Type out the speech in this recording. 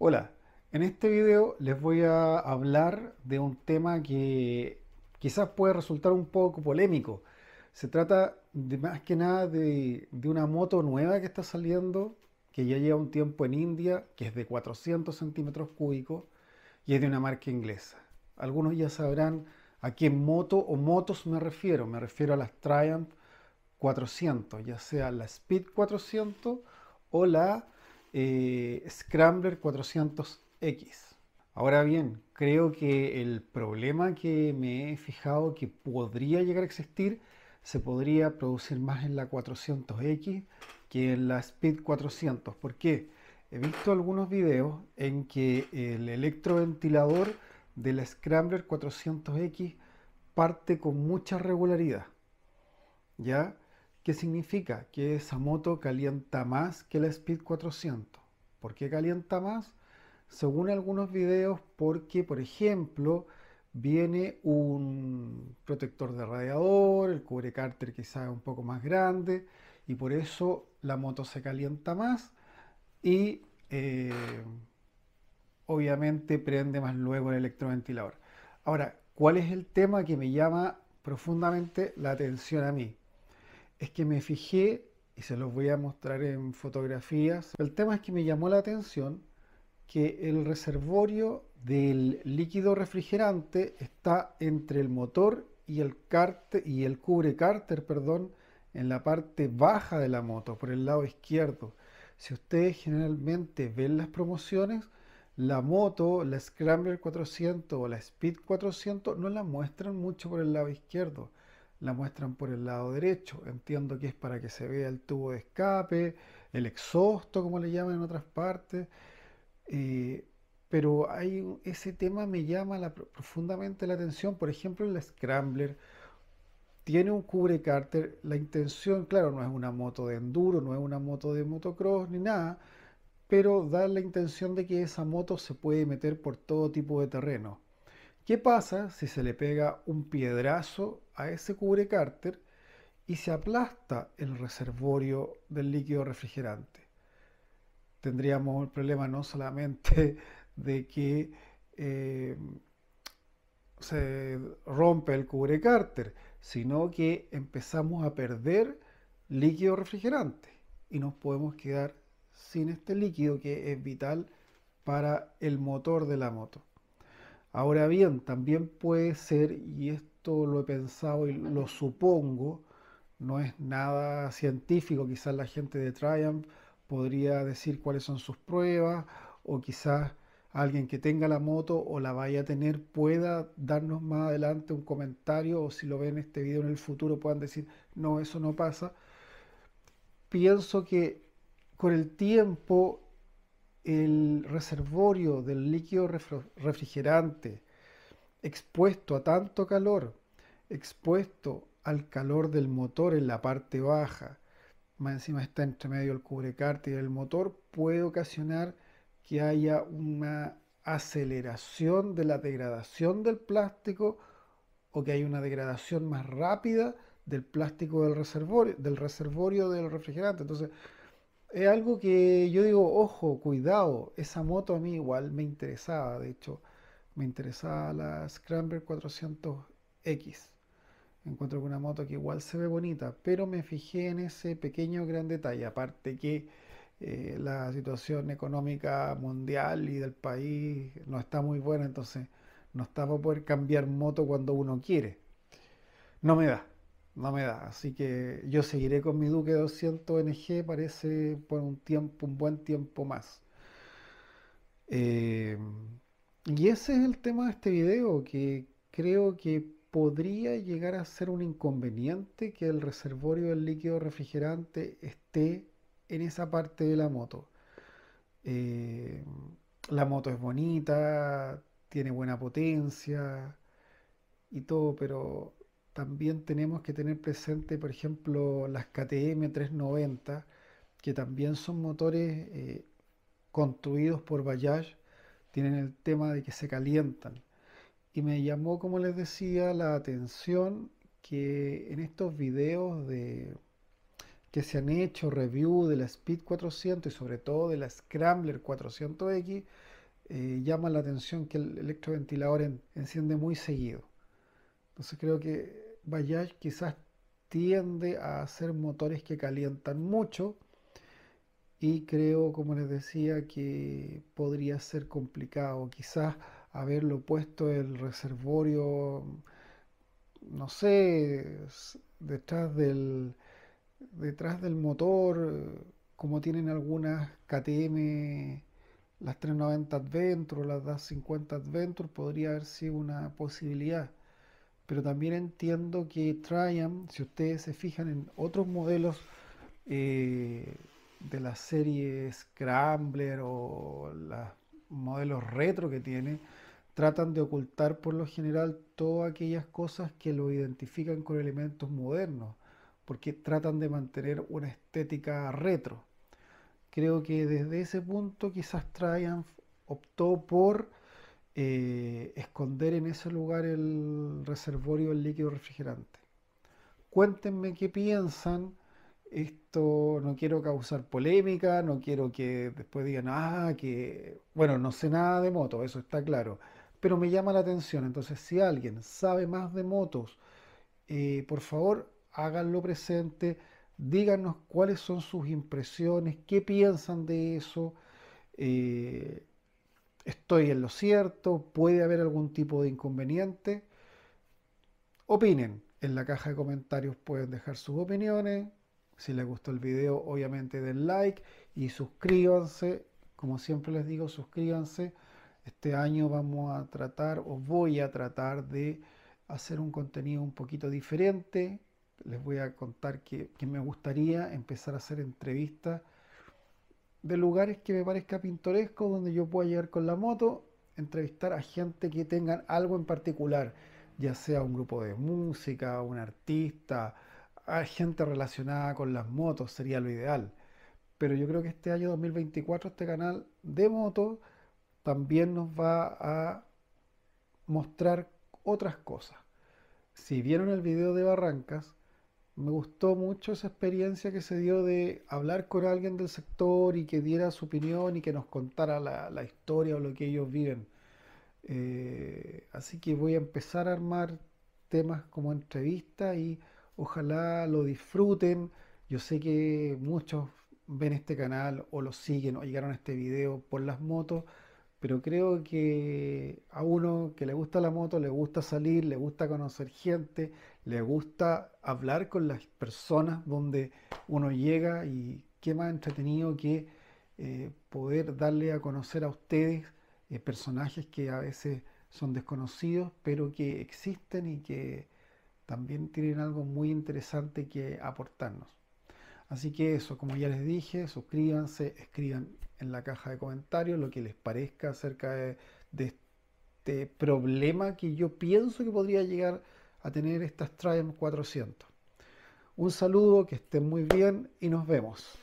Hola, en este video les voy a hablar de un tema que quizás puede resultar un poco polémico. Se trata de más que nada de, de, una moto nueva que está saliendo, que ya lleva un tiempo en India, que es de 400 centímetros cúbicos y es de una marca inglesa. Algunos ya sabrán a qué moto o motos me refiero. Me refiero a las Triumph 400, ya sea la Speed 400 o la eh, Scrambler 400X. Ahora bien, creo que el problema que me he fijado que podría llegar a existir se podría producir más en la 400X que en la Speed 400. ¿Por qué? He visto algunos videos en que el electroventilador de la Scrambler 400X parte con mucha regularidad. ¿Ya? ¿Qué significa que esa moto calienta más que la Speed 400. ¿Por qué calienta más? Según algunos videos, porque por ejemplo viene un protector de radiador, el cubre cárter quizá un poco más grande y por eso la moto se calienta más y eh, obviamente prende más luego el electroventilador. Ahora, ¿cuál es el tema que me llama profundamente la atención a mí? es que me fijé, y se los voy a mostrar en fotografías, el tema es que me llamó la atención que el reservorio del líquido refrigerante está entre el motor y el, cárter, y el cubre cárter perdón, en la parte baja de la moto, por el lado izquierdo. Si ustedes generalmente ven las promociones, la moto, la Scrambler 400 o la Speed 400 no la muestran mucho por el lado izquierdo la muestran por el lado derecho. Entiendo que es para que se vea el tubo de escape, el exhausto, como le llaman en otras partes. Eh, pero hay, ese tema me llama profundamente la atención. Por ejemplo, el Scrambler tiene un cubre cárter. La intención, claro, no es una moto de enduro, no es una moto de motocross ni nada, pero da la intención de que esa moto se puede meter por todo tipo de terreno. ¿Qué pasa si se le pega un piedrazo a ese cubre cárter y se aplasta el reservorio del líquido refrigerante? Tendríamos el problema no solamente de que em, se rompe el cubre cárter, sino que empezamos a perder líquido refrigerante y nos podemos quedar sin este líquido que es vital para el motor de la moto. Ahora bien, también puede ser, y esto lo he pensado y lo supongo, no es nada científico, quizás la gente de Triumph podría decir cuáles son sus pruebas o quizás alguien que tenga la moto o la vaya a tener pueda darnos más adelante un comentario o si lo ven este video en el futuro puedan decir, no, eso no pasa. Pienso que con el tiempo el reservorio del líquido refrigerante expuesto a tanto calor, expuesto al calor del motor en la parte baja, más encima está entre medio el cubrecarte y el motor, puede ocasionar que haya una aceleración de la degradación del plástico o que haya una degradación más rápida del plástico del reservorio, del reservorio del refrigerante. Entonces, es algo que yo digo, ojo, cuidado, esa moto a mí igual me interesaba, de hecho, me interesaba la Scrambler 400X. Encuentro que una moto que igual se ve bonita, pero me fijé en ese pequeño gran detalle, aparte que eh, la situación económica mundial y del país no está muy buena, entonces no está para poder cambiar moto cuando uno quiere. No me da no me da. Así que yo seguiré con mi Duque 200 NG, parece por un tiempo, un buen tiempo más. Eh, y ese es el tema de este video, que creo que podría llegar a ser un inconveniente que el reservorio del líquido refrigerante esté en esa parte de la moto. Eh, la moto es bonita, tiene buena potencia y todo, pero también tenemos que tener presente, por ejemplo, las KTM 390, que también son motores eh, construidos por Bajaj, tienen el tema de que se calientan. Y me llamó, como les decía, la atención que en estos videos de, que se han hecho, review de la Speed 400 y sobre todo de la Scrambler 400X, eh, llama la atención que el electroventilador enciende muy seguido. Entonces creo que Bajaj quizás tiende a hacer motores que calientan mucho y creo, como les decía, que podría ser complicado. Quizás haberlo puesto el reservorio, no sé, detrás del, detrás del motor, como tienen algunas KTM, las 390 Adventure, las 50 Adventure, podría haber sido una posibilidad pero también entiendo que Triumph, si ustedes se fijan en otros modelos eh, de la serie Scrambler o los modelos retro que tiene, tratan de ocultar por lo general todas aquellas cosas que lo identifican con elementos modernos, porque tratan de mantener una estética retro. Creo que desde ese punto quizás Triumph optó por eh, esconder en ese lugar el reservorio del líquido refrigerante. Cuéntenme qué piensan. Esto no quiero causar polémica, no quiero que después digan, ah, que, bueno, no sé nada de motos, eso está claro, pero me llama la atención. Entonces, si alguien sabe más de motos, eh, por favor, háganlo presente, díganos cuáles son sus impresiones, qué piensan de eso. Eh, estoy en lo cierto, puede haber algún tipo de inconveniente. Opinen, en la caja de comentarios pueden dejar sus opiniones. Si les gustó el video, obviamente den like y suscríbanse. Como siempre les digo, suscríbanse. Este año vamos a tratar o voy a tratar de hacer un contenido un poquito diferente. Les voy a contar que, que me gustaría empezar a hacer entrevistas de lugares que me parezca pintoresco, donde yo pueda llegar con la moto, entrevistar a gente que tengan algo en particular, ya sea un grupo de música, un artista, a gente relacionada con las motos, sería lo ideal. Pero yo creo que este año 2024 este canal de moto también nos va a mostrar otras cosas. Si vieron el video de Barrancas, me gustó mucho esa experiencia que se dio de hablar con alguien del sector y que diera su opinión y que nos contara la, historia o lo que ellos viven. Eh, así que voy a empezar a armar temas como entrevista y ojalá lo disfruten. Yo sé que muchos ven este canal o lo siguen o llegaron a este video por las motos, pero creo que a uno que le gusta la moto, le gusta salir, le gusta conocer gente, le gusta hablar con las personas donde uno llega y qué más entretenido que eh, poder darle a conocer a ustedes eh, personajes que a veces son desconocidos, pero que existen y que también tienen algo muy interesante que aportarnos. Así que eso, como ya les dije, suscríbanse, escriban en la caja de comentarios lo que les parezca acerca de, de este problema que yo pienso que podría llegar a tener estas Triumph 400. Un saludo, que estén muy bien y nos vemos.